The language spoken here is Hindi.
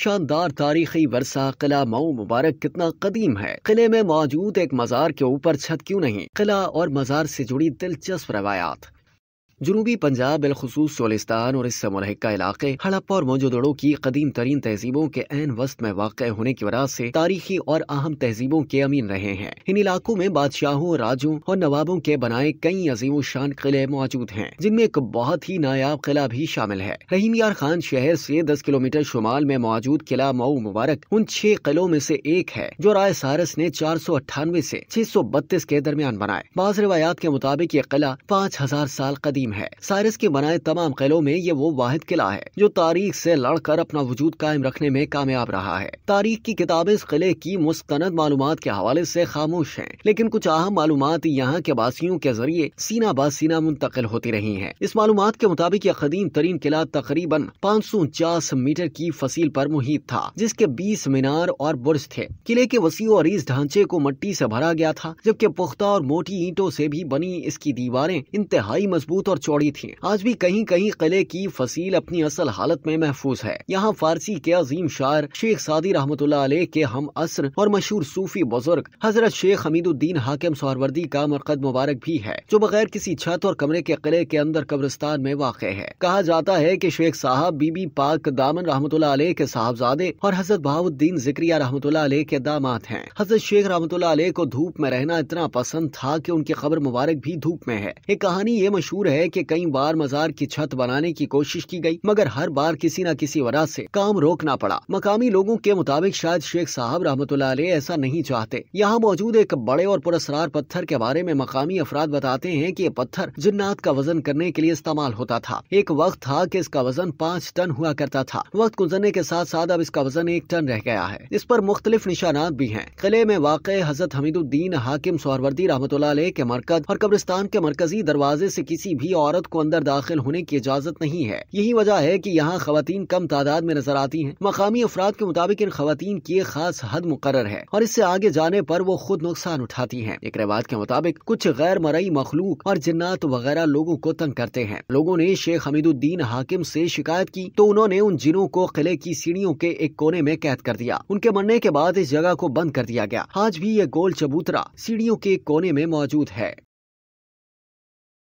शानदार तारीखी वर्षा किला मऊ मुबारक कितना कदीम है किले में मौजूद एक मज़ार के ऊपर छत क्यों नहीं किला और मज़ार से जुड़ी दिलचस्प रवायात जनूबी पंजाब बिलखसूस चोलिस्तान और इससे मुनहका इलाके हड़प्पा और मोजोदड़ो की कदीम तरीन तहजीबों के एन वस्त में वाक़ होने की वजह से तारीखी और अहम तहजीबों के अमीन रहे हैं इन इलाकों में बादशाहों राजों और नवाबों के बनाए कई अजीम शान किले मौजूद हैं जिनमें एक बहुत ही नायाब किला भी शामिल है रहीम यार खान शहर ऐसी दस किलोमीटर शुमाल में मौजूद किला मऊ मुबारक उन छह किलों में ऐसी एक है जो राय सारस ने चार सौ अट्ठानवे ऐसी छह सौ बत्तीस के दरमियान बनाए बाज रवायात के मुताबिक ये किला पाँच हजार साल कदीम अजीम है साइरस के बनाए तमाम किलों में ये वो वाहिद किला है जो तारीख से लड़कर अपना वजूद कायम रखने में कामयाब रहा है तारीख की किताबें इस किले की मुस्तंद मालूम के हवाले से खामोश हैं लेकिन कुछ अहम मालूम यहाँ के बासियों के जरिए सीना बा सीना मुंतकिल होती रही है इस मालूम के मुताबिक यह कदीम तरीन किला तकरीबन पाँच सौ उनचास मीटर की फसील पर मुहित था जिसके बीस मीनार और बुर्ज थे किले के वसी और इस ढांचे को मट्टी ऐसी भरा गया था जबकि पुख्ता और मोटी ईंटों से भी बनी इसकी दीवारें इंतहाई मजबूत और और चौड़ी थी आज भी कहीं कहीं किले की फसील अपनी असल हालत में महफूज है यहाँ फारसी के अजीम शार शेख सादी रहमत के हम असर और मशहूर सूफी बुजुर्ग हजरत शेख हमीदुद्दीन हाकिम सौरवर्दी का मरकद मुबारक भी है जो बगैर किसी छत और कमरे के किले के अंदर कब्रिस्तान में वाक़ है कहा जाता है की शेख साहब बीबी पाक दामन रहमत के साहबजादे और हजरत बहाउद्दीन जिक्रिया रहमत के दामाद हैं हजरत शेख रहमत को धूप में रहना इतना पसंद था की उनकी खबर मुबारक भी धूप में है एक कहानी ये मशहूर है है कि कई बार मजार की छत बनाने की कोशिश की गई मगर हर बार किसी न किसी वजह से काम रोकना पड़ा मकामी लोगों के मुताबिक शायद शेख साहब रहमत ऐसा नहीं चाहते यहाँ मौजूद एक बड़े और पुरस्कार पत्थर के बारे में मकामी अफराद बताते हैं की ये पत्थर जिन्नात का वजन करने के लिए इस्तेमाल होता था एक वक्त था की इसका वजन पाँच टन हुआ करता था वक्त गुजरने के साथ साथ अब इसका वजन एक टन रह गया है इस पर मुख्तलिफ निशानात भी है किले में वाक़ हजरत हमीदुद्दीन हाकिम सोहरवर्दी रहमत के मरकज और कब्रिस्तान के मरकजी दरवाजे से किसी भी औरत को अंदर दाखिल होने की इजाज़त नहीं है यही वजह है की यहाँ खातन कम तादाद में नजर आती है मकामी अफराद के मुताबिक इन खातन की एक खास हद मुकर है और इससे आगे जाने पर वो खुद नुकसान उठाती है एक रिवाज के मुताबिक कुछ गैर मरई मखलूक और जिन्नात वगैरह लोगों को तंग करते हैं लोगों ने शेख हमीदुद्दीन हाकिम से शिकायत की तो उन्होंने उन जिनों को किले की सीढ़ियों के एक कोने में कैद कर दिया उनके मरने के बाद इस जगह को बंद कर दिया गया आज भी ये गोल चबूतरा सीढ़ियों के एक कोने में मौजूद है